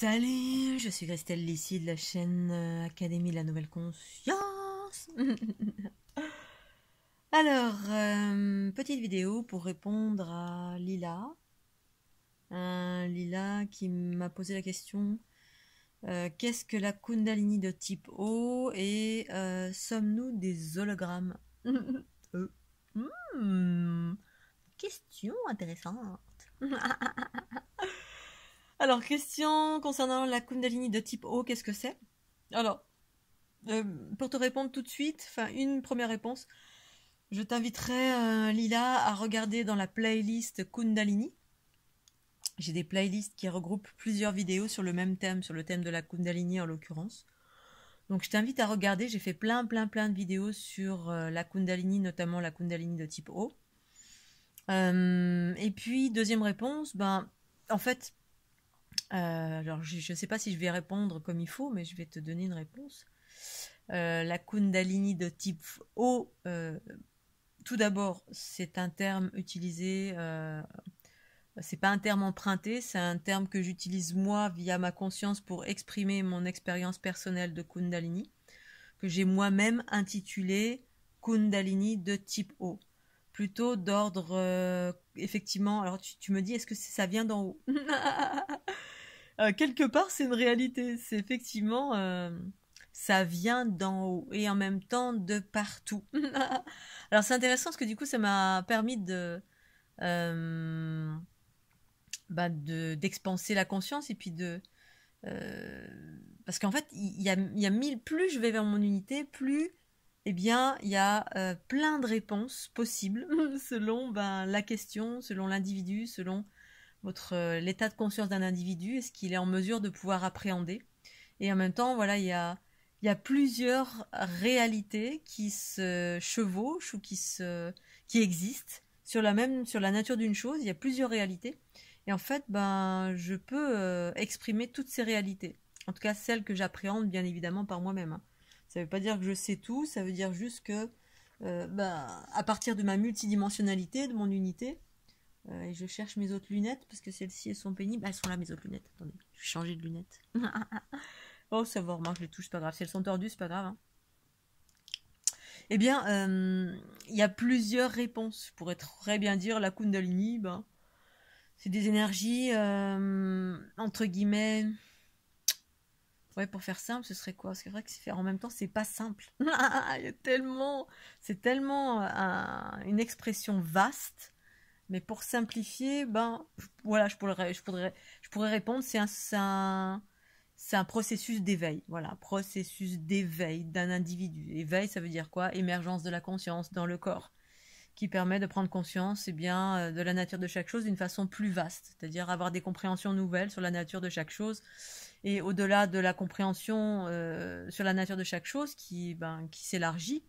Salut, je suis Christelle Lissi de la chaîne euh, Académie de la Nouvelle Conscience. Alors, euh, petite vidéo pour répondre à Lila. Lila qui m'a posé la question euh, qu'est-ce que la Kundalini de type O et sommes-nous des hologrammes hmm, Question intéressante. Alors, question concernant la Kundalini de type O, qu'est-ce que c'est Alors, euh, pour te répondre tout de suite, enfin, une première réponse, je t'inviterai, euh, Lila, à regarder dans la playlist Kundalini. J'ai des playlists qui regroupent plusieurs vidéos sur le même thème, sur le thème de la Kundalini en l'occurrence. Donc je t'invite à regarder, j'ai fait plein plein plein de vidéos sur euh, la Kundalini, notamment la Kundalini de type O. et puis deuxième réponse, ben en fait euh, alors, je ne sais pas si je vais répondre comme il faut, mais je vais te donner une réponse. Euh, la Kundalini de type O, euh, tout d'abord, c'est un terme utilisé. c'est pas un terme emprunté, c'est un terme que j'utilise moi via ma conscience pour exprimer mon expérience personnelle de Kundalini, que j'ai moi-même intitulé Kundalini de type O plutôt d'ordre effectivement alors tu, tu, me dis est-ce que ça vient d'en haut Euh, quelque part, c'est une réalité. C'est effectivement, euh, ça vient d'en haut et en même temps de partout. Alors c'est intéressant parce que du coup, ça m'a permis de, euh, bah, d'expanser la conscience et puis de parce qu'en fait, il y, a, mille plus je vais vers mon unité, plus eh bien, il y a plein de réponses possibles selon ben, la question, selon l'individu, selon votre euh, l'état de conscience d'un individu, est-ce qu'il est en mesure de pouvoir appréhender Et en même temps, voilà, il y a, plusieurs réalités qui se chevauchent ou qui, qui existent sur la, même, sur la nature d'une chose, il y a plusieurs réalités. Et en fait, ben, je peux euh, exprimer toutes ces réalités. En tout cas, celles que j'appréhende, bien évidemment, par moi-même. Hein. Ça ne veut pas dire que je sais tout, ça veut dire juste que, euh, ben, à partir de ma multidimensionnalité, de mon unité, euh, et je cherche mes autres lunettes parce que celles-ci elles sont pénibles. Ah, elles sont là mes autres lunettes. Attendez, je vais changer de lunettes. oh, ça va, remarque, je les touche, c'est pas grave. Si elles sont tordues, c'est pas grave. et hein. Eh bien, il euh, y a plusieurs réponses. Je pourrais très bien dire la Kundalini, ben, c'est des énergies euh, entre guillemets. Ouais, pour faire simple, ce serait quoi Parce que c'est vrai que faire en même temps, c'est pas simple. il y a tellement, c'est tellement une expression vaste mais pour simplifier, ben voilà, je pourrais, je pourrais, je pourrais répondre, c'est un, c'est un, processus d'éveil. Voilà, processus d'éveil d'un individu. Éveil, ça veut dire quoi Émergence de la conscience dans le corps, qui permet de prendre conscience eh bien, euh, de la nature de chaque chose d'une façon plus vaste, c'est-à-dire avoir des compréhensions nouvelles sur la nature de chaque chose. Et au-delà de la compréhension euh, sur la nature de chaque chose qui, ben, qui s'élargit,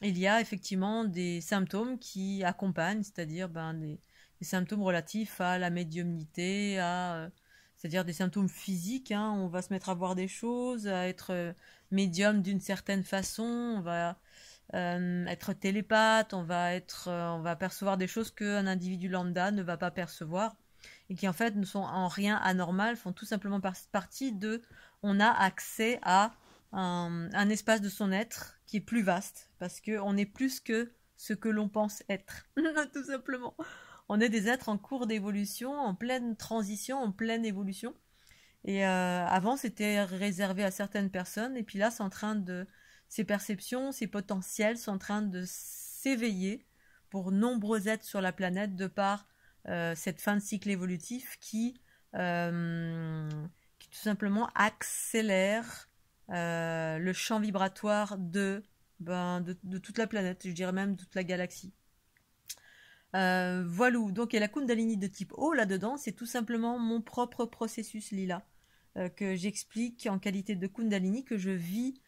il y a effectivement des symptômes qui accompagnent, c'est-à-dire ben, des, symptômes relatifs à la médiumnité, à, euh, c'est-à-dire des symptômes physiques. Hein. on va se mettre à voir des choses, à être euh, médium d'une certaine façon, on va euh, être télépathe, on va être, on va percevoir des choses qu'un individu lambda ne va pas percevoir et qui en fait ne sont en rien anormales, font tout simplement partie de, on a accès à un, un espace de son être qui est plus vaste, parce qu'on est plus que ce que l'on pense être, tout simplement. On est des êtres en cours d'évolution, en pleine transition, en pleine évolution. Et euh, avant, c'était réservé à certaines personnes, et puis là, c'est en train de ces perceptions, ces potentiels sont en train de s'éveiller pour nombreux êtres sur la planète de par euh, cette fin de cycle évolutif qui euh, tout simplement accélère euh, le champ vibratoire de, ben, de, toute la planète, je dirais même de toute la galaxie. Euh, voilà, donc et la Kundalini de type O là-dedans, c'est tout simplement mon propre processus lila euh, que j'explique en qualité de Kundalini que je vis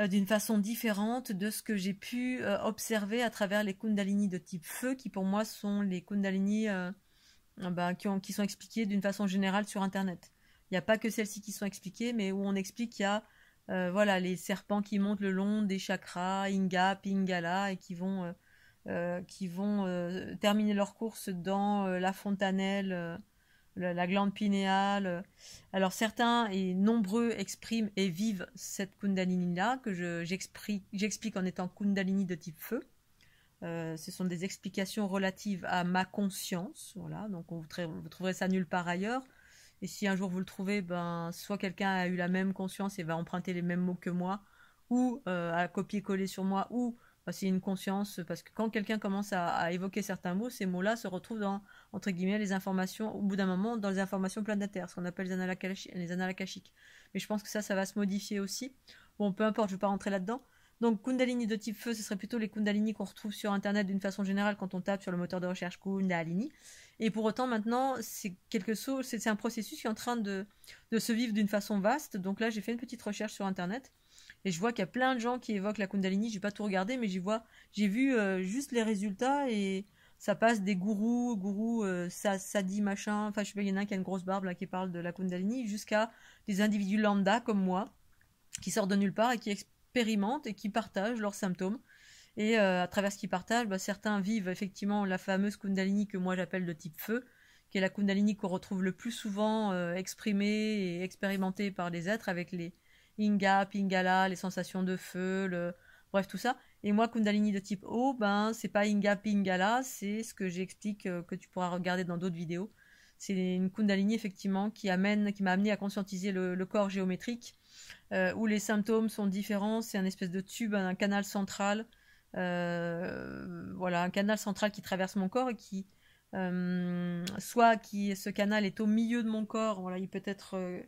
euh, d'une façon différente de ce que j'ai pu observer à travers les Kundalini de type feu qui pour moi sont les Kundalini ben, qui, qui, sont expliqués d'une façon générale sur Internet. Il n'y a pas que celles-ci qui sont expliquées, mais où on explique qu'il y a euh, voilà, les serpents qui montent le long des chakras, Inga, Pingala, et qui vont, euh, euh, qui vont terminer leur course dans la fontanelle, la, glande pinéale. Alors certains et nombreux expriment et vivent cette Kundalini-là, que j'explique en étant Kundalini de type feu. ce sont des explications relatives à ma conscience, voilà. Donc on, vous trouverez ça nulle part ailleurs. Et si un jour vous le trouvez, ben, soit quelqu'un a eu la même conscience et va emprunter les mêmes mots que moi, ou euh, a copié-collé sur moi, ou bah, c'est une conscience, parce que quand quelqu'un commence à, évoquer certains mots, ces mots-là se retrouvent dans, entre guillemets, les informations, au bout d'un moment, dans les informations planétaires, ce qu'on appelle les analakashiques. les Mais je pense que ça, ça va se modifier aussi. Bon, peu importe, je ne vais pas rentrer là-dedans. Donc Kundalini de type feu, ce serait plutôt les Kundalini qu'on retrouve sur Internet d'une façon générale quand on tape sur le moteur de recherche Kundalini. Et pour autant, maintenant, c'est quelque chose, c'est un processus qui est en train de, se vivre d'une façon vaste. Donc là, j'ai fait une petite recherche sur Internet et je vois qu'il y a plein de gens qui évoquent la Kundalini. Je n'ai pas tout regardé, mais j'ai vu euh, juste les résultats et ça passe des gourous, gourous, euh, machin. Enfin, je sais pas, il y en a un qui a une grosse barbe là qui parle de la Kundalini jusqu'à des individus lambda comme moi qui sortent de nulle part et qui expérimentent et qui partagent leurs symptômes et euh, à travers ce qu'ils partagent, bah, certains vivent effectivement la fameuse Kundalini que moi j'appelle de type feu, qui est la Kundalini qu'on retrouve le plus souvent euh, exprimée et expérimentée par les êtres avec les Inga, Pingala, les sensations de feu, le... bref tout ça. Et moi, Kundalini de type O, ben c'est pas Inga, Pingala, c'est ce que j'explique euh, que tu pourras regarder dans d'autres vidéos. C'est une Kundalini effectivement qui amène, qui m'a amené à conscientiser le corps géométrique, où les symptômes sont différents. C'est un espèce de tube, un canal central euh, voilà, un canal central qui traverse mon corps et qui euh, soit qui, ce canal est au milieu de mon corps, voilà, il peut être euh,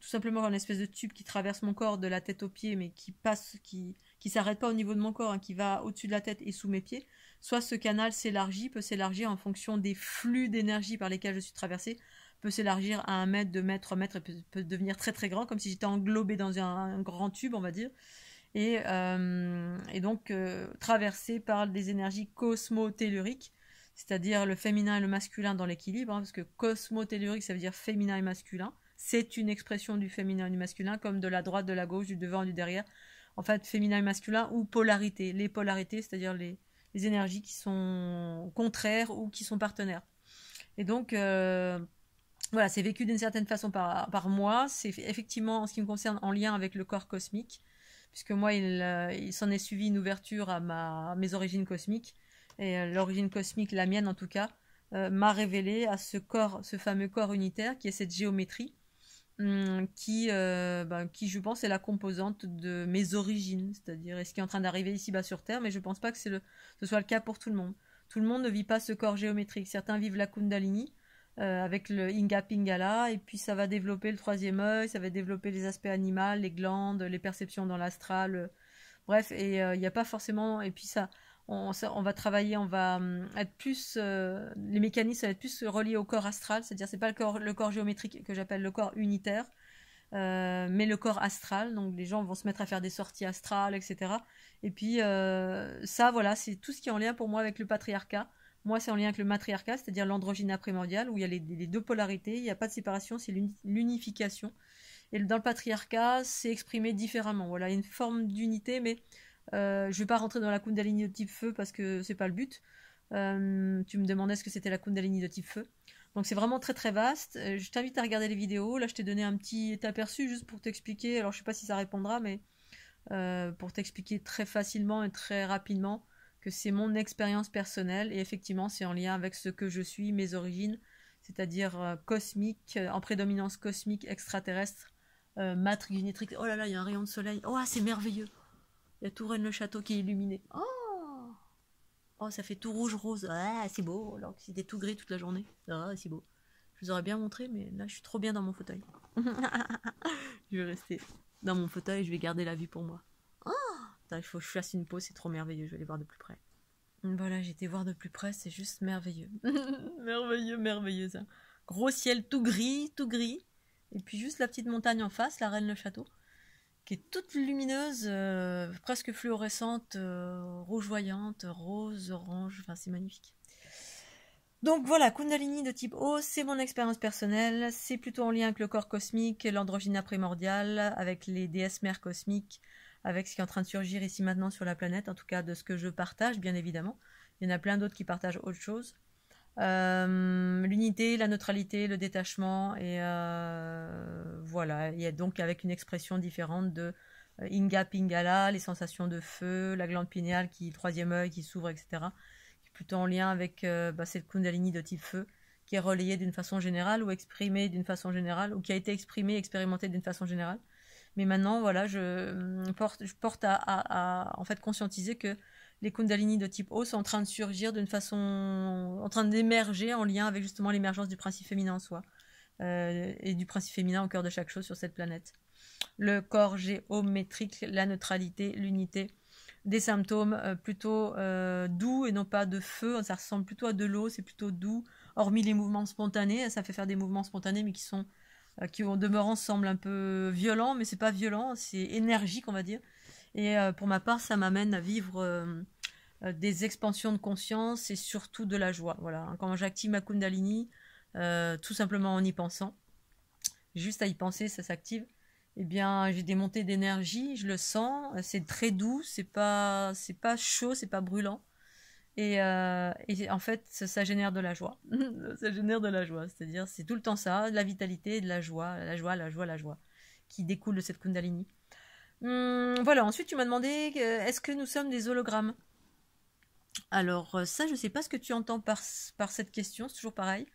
tout simplement une espèce de tube qui traverse mon corps de la tête aux pieds, mais qui passe, qui qui s'arrête pas au niveau de mon corps, hein, qui va au-dessus de la tête et sous mes pieds. Soit ce canal s'élargit, peut s'élargir en fonction des flux d'énergie par lesquels je suis traversée, peut s'élargir à un mètre, deux mètres, trois mètres, et peut, devenir très très grand, comme si j'étais englobé dans un, grand tube, on va dire. Euh, et, donc euh, traversé par des énergies cosmotelluriques, c'est-à-dire le féminin et le masculin dans l'équilibre, hein, parce que cosmotellurique, ça veut dire féminin et masculin. C'est une expression du féminin et du masculin, comme de la droite, de la gauche, du devant, et du derrière. En fait, féminin et masculin ou polarité, les polarités, c'est-à-dire les, énergies qui sont contraires ou qui sont partenaires. Et donc, euh, voilà, c'est vécu d'une certaine façon par moi. C'est effectivement, en ce qui me concerne, en lien avec le corps cosmique puisque moi, euh, il, s'en est suivi une ouverture à, ma, mes origines cosmiques, et euh, l'origine cosmique, la mienne en tout cas, euh, m'a révélé à ce corps, ce fameux corps unitaire qui est cette géométrie, hum, qui, ben, qui je pense est la composante de mes origines, c'est-à-dire ce qui est en train d'arriver ici-bas sur Terre, mais je ne pense pas que ce soit le cas pour tout le monde. Tout le monde ne vit pas ce corps géométrique. Certains vivent la Kundalini, euh, avec le Inga Pingala, et puis ça va développer le troisième œil, ça va développer les aspects animaux, les glandes, les perceptions dans l'astral, euh, bref, et euh, il n'y a pas forcément, et puis ça, on, va travailler, on va être plus, les mécanismes ça va être plus reliés au corps astral, c'est-à-dire c'est pas le corps, le corps géométrique que j'appelle le corps unitaire, mais le corps astral. Donc les gens vont se mettre à faire des sorties astrales, etc. Et puis ça, voilà, c'est tout ce qui est en lien pour moi avec le patriarcat. Moi, c'est en lien avec le matriarcat, c'est-à-dire l'androgyne primordial, où il y a les, deux polarités, il n'y a pas de séparation, c'est l'unification. Et dans le patriarcat, c'est exprimé différemment. Voilà, il y a une forme d'unité, mais euh, je ne vais pas rentrer dans la Kundalini de type feu parce que c'est pas le but. Euh, tu me demandais ce que c'était la Kundalini de type feu. Donc c'est vraiment très très vaste. Euh, je t'invite à regarder les vidéos. Là, je t'ai donné un petit aperçu juste pour t'expliquer. Alors, je ne sais pas si ça répondra, mais pour t'expliquer très facilement et très rapidement c'est mon expérience personnelle et effectivement c'est en lien avec ce que je suis, mes origines, c'est-à-dire euh, cosmique, euh, en prédominance cosmique, extraterrestre, euh, matrix Oh là là, il y a un rayon de soleil. Oh, c'est merveilleux. Il y a tout le château qui est illuminé. Oh, oh ça fait tout rouge-rose. Ah, c'est beau. Alors que c'était tout gris toute la journée. Ah, c'est beau. Je vous aurais bien montré, mais là, je suis trop bien dans mon fauteuil. je vais rester dans mon fauteuil, je vais garder la vue pour moi il faut que je fasse une pause, c'est trop merveilleux, je vais aller voir de plus près. Voilà, j'ai été voir de plus près, c'est juste merveilleux. merveilleux, merveilleux ça. Gros ciel tout gris, tout gris. Et puis juste la petite montagne en face, la reine le château, qui est toute lumineuse, euh, presque fluorescente, euh, rougeoyante, rose, orange, enfin c'est magnifique. Donc voilà, Kundalini de type O, c'est mon expérience personnelle, c'est plutôt en lien avec le corps cosmique, l'androgyna primordiale, avec les déesses mères cosmiques, avec ce qui est en train de surgir ici maintenant sur la planète, en tout cas de ce que je partage, bien évidemment. Il y en a plein d'autres qui partagent autre chose. Euh, l'unité, la neutralité, le détachement, et euh, voilà. Il y a donc avec une expression différente de euh, Inga Pingala, les sensations de feu, la glande pinéale qui, troisième œil qui s'ouvre, etc. Qui plutôt en lien avec euh, bah, cette Kundalini de type feu qui est relayée d'une façon générale ou exprimée d'une façon générale ou qui a été exprimée, expérimentée d'une façon générale. Mais maintenant, voilà, je hum, porte, à, en fait conscientiser que les Kundalini de type O sont en train de surgir d'une façon, en train d'émerger en lien avec justement l'émergence du principe féminin en soi euh, et du principe féminin au cœur de chaque chose sur cette planète. Le corps géométrique, la neutralité, l'unité, des symptômes euh, plutôt euh, doux et non pas de feu, ça ressemble plutôt à de l'eau, c'est plutôt doux, hormis les mouvements spontanés, ça fait faire des mouvements spontanés mais qui sont euh, qui au demeurant semble un peu violent, mais c'est pas violent, c'est énergique, on va dire. Et euh, pour ma part, ça m'amène à vivre euh, des expansions de conscience et surtout de la joie. Voilà, quand j'active ma Kundalini, tout simplement en y pensant, juste à y penser, ça s'active. Eh bien, j'ai des montées d'énergie, je le sens, c'est très doux, c'est pas, c'est pas chaud, c'est pas brûlant. Euh, et, en fait, ça génère de la joie. ça génère de la joie. C'est-à-dire, c'est tout le temps ça, de la vitalité, de la joie, la joie, la joie, la joie, qui découle de cette Kundalini. Hum, voilà, ensuite, tu m'as demandé euh, est-ce que nous sommes des hologrammes Alors, euh, ça, je ne sais pas ce que tu entends par, par cette question, c'est toujours pareil.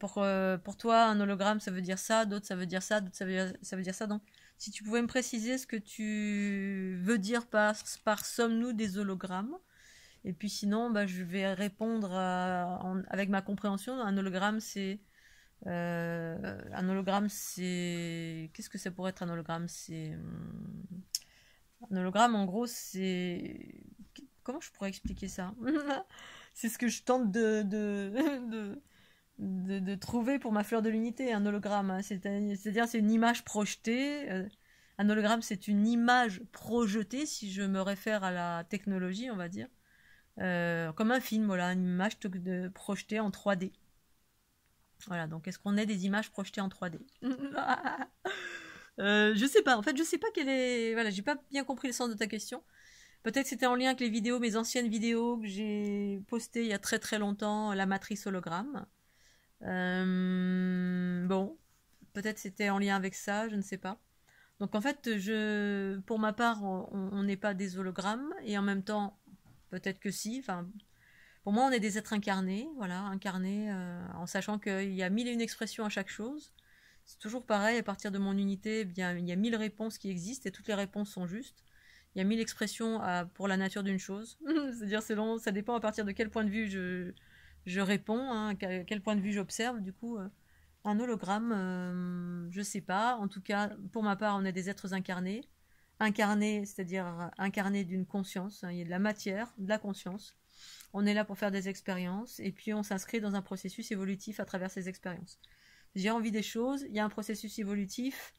pour, pour toi, un hologramme, ça veut dire ça, d'autres, ça veut dire ça, d'autres, ça veut ça veut dire ça. Donc, si tu pouvais me préciser ce que tu veux dire par, par sommes-nous des hologrammes et puis sinon, bah, je vais répondre avec ma compréhension. Un hologramme, c'est euh, un hologramme, c'est qu'est-ce que ça pourrait être un hologramme C'est hmm, un hologramme, en gros, c'est comment je pourrais expliquer ça C'est ce que je tente de de, de, trouver pour ma fleur de l'unité. Un hologramme, hein. c'est-à-dire c'est une image projetée. Euh, un hologramme, c'est une image projetée, si je me réfère à la technologie, on va dire. Euh, comme un film, voilà, une image de, projetée en 3D. Voilà, donc est-ce qu'on est des images projetées en 3D euh, Je sais pas, en fait, je sais pas quelle est. Voilà, j'ai pas bien compris le sens de ta question. Peut-être c'était en lien avec les vidéos, mes anciennes vidéos que j'ai postées il y a très très longtemps, la matrice hologramme. Euh, bon, peut-être c'était en lien avec ça, je ne sais pas. Donc en fait, je, pour ma part, on n'est pas des hologrammes et en même temps, Peut-être que si. Enfin, pour moi, on est des êtres incarnés, voilà, incarnés euh, en sachant qu'il y a mille et une expressions à chaque chose. C'est toujours pareil. À partir de mon unité, eh bien, il y a mille réponses qui existent et toutes les réponses sont justes. Il y a mille expressions pour la nature d'une chose. C'est-à-dire, selon, ça dépend à partir de quel point de vue je, réponds, à hein, quel point de vue j'observe. Du coup, euh, un hologramme, je euh, je sais pas. En tout cas, pour ma part, on est des êtres incarnés incarné, c'est-à-dire incarné d'une conscience. Hein. Il y a de la matière, de la conscience. On est là pour faire des expériences et puis on s'inscrit dans un processus évolutif à travers ces expériences. J'ai envie des choses, il y a un processus évolutif,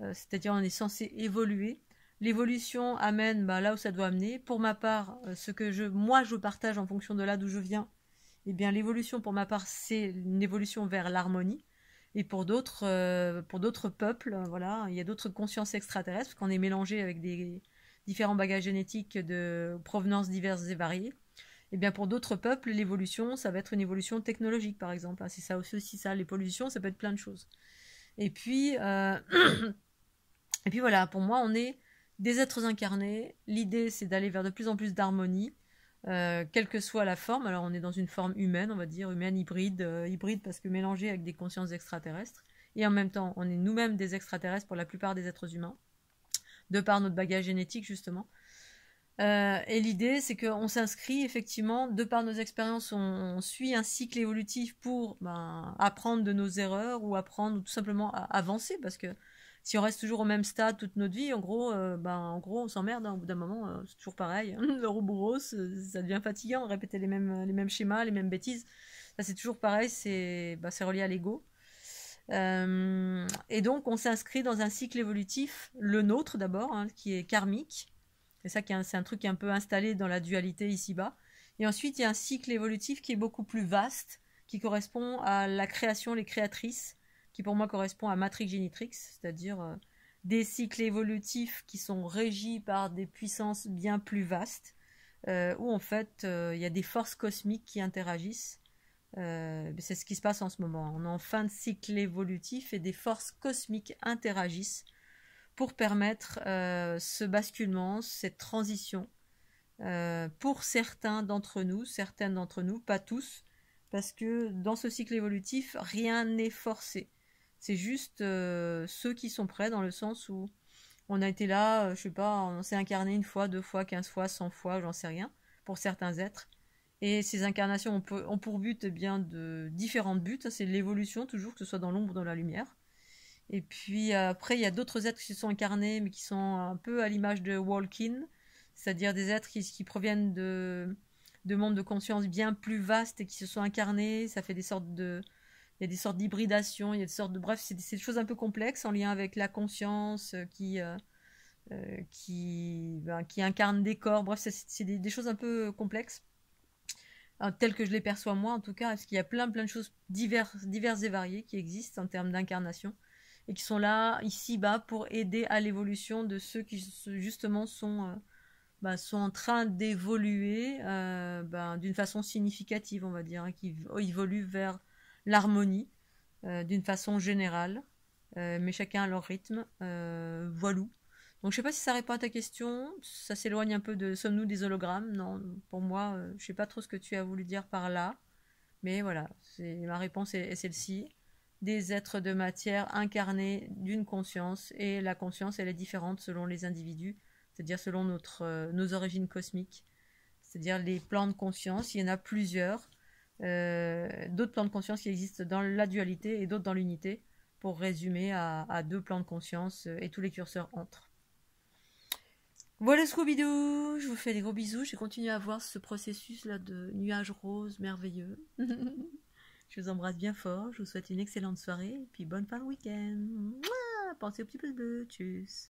euh, c'est-à-dire on est censé évoluer. L'évolution amène bah, là où ça doit amener. Pour ma part, euh, ce que je, moi je partage en fonction de là d'où je viens, eh bien l'évolution pour ma part c'est une évolution vers l'harmonie. Et pour d'autres, euh, pour d'autres peuples, euh, voilà, il y a d'autres consciences extraterrestres, qu'on est mélangé avec des différents bagages génétiques de provenances diverses et variées. Et eh bien pour d'autres peuples, l'évolution, ça va être une évolution technologique, par exemple. Hein, c'est ça aussi, aussi ça. L'évolution, ça peut être plein de choses. Et puis, euh, et puis voilà, pour moi, on est des êtres incarnés. L'idée, c'est d'aller vers de plus en plus d'harmonie. Euh, quelle que soit la forme. Alors on est dans une forme humaine, on va dire humaine hybride, euh, hybride parce que mélangée avec des consciences extraterrestres. Et en même temps, on est nous-mêmes des extraterrestres pour la plupart des êtres humains, de par notre bagage génétique justement. Euh, et l'idée, c'est qu'on s'inscrit effectivement, de par nos expériences, on, suit un cycle évolutif pour ben, apprendre de nos erreurs ou apprendre ou tout simplement à avancer, parce que si on reste toujours au même stade toute notre vie, en gros, euh, ben, en gros on s'emmerde. Hein. au bout d'un moment, euh, c'est toujours pareil. Hein. le bourreau, euh, ça devient fatigant, répéter les mêmes, les mêmes schémas, les mêmes bêtises. Ça, c'est toujours pareil, c'est ben, relié à l'ego. et donc, on s'inscrit dans un cycle évolutif, le nôtre d'abord, hein, qui est karmique. C'est ça, c'est un truc un peu installé dans la dualité ici-bas. Et ensuite, il y a un cycle évolutif qui est beaucoup plus vaste, qui correspond à la création, les créatrices, qui pour moi correspond à Matrix Génitrix, c'est-à-dire euh, des cycles évolutifs qui sont régis par des puissances bien plus vastes, euh, où en fait euh, il y a des forces cosmiques qui interagissent. c'est ce qui se passe en ce moment. On est en fin de cycle évolutif et des forces cosmiques interagissent pour permettre ce basculement, cette transition. pour certains d'entre nous, certaines d'entre nous, pas tous, parce que dans ce cycle évolutif, rien n'est forcé. C'est juste euh, ceux qui sont prêts dans le sens où on a été là, euh, je sais pas, on s'est incarné une fois, deux fois, quinze fois, cent fois, j'en sais rien, pour certains êtres. Et ces incarnations ont, pour but eh bien de différents buts, c'est l'évolution toujours, que ce soit dans l'ombre ou dans la lumière. Et puis après, il y a d'autres êtres qui se sont incarnés, mais qui sont un peu à l'image de Walkin, c'est-à-dire des êtres qui, proviennent de, de mondes de conscience bien plus vastes et qui se sont incarnés. Ça fait des sortes de, il y a des sortes d'hybridation, il y a des sortes de bref, c'est des choses un peu complexes en lien avec la conscience euh, qui euh, euh, ben, qui incarne des corps. Bref, c'est des, choses un peu complexes telles que je les perçois moi en tout cas, parce qu'il y a plein plein de choses diverses diverses et variées qui existent en termes d'incarnation et qui sont là ici bas pour aider à l'évolution de ceux qui justement sont ben, sont en train d'évoluer ben, d'une façon significative, on va dire, hein, qui oh, évoluent vers l'harmonie euh, d'une façon générale, euh, mais chacun à leur rythme. Euh, voilou. Donc je sais pas si ça répond à ta question, ça s'éloigne un peu de sommes-nous des hologrammes Non, pour moi, je sais pas trop ce que tu as voulu dire par là, mais voilà, ma réponse est, celle-ci. Des êtres de matière incarnés d'une conscience, et la conscience, elle est différente selon les individus, c'est-à-dire selon notre, nos origines cosmiques, c'est-à-dire les plans de conscience, il y en a plusieurs, euh, d'autres plans de conscience qui existent dans la dualité et d'autres dans l'unité, pour résumer à, deux plans de conscience euh, et tous les curseurs entrent. Voilà ce Scooby-Doo, je vous fais des gros bisous, j'ai continué à voir ce processus-là de nuages roses merveilleux. je vous embrasse bien fort, je vous souhaite une excellente soirée, et puis bonne fin de week-end. Pensez au petit pouce bleu, tchuss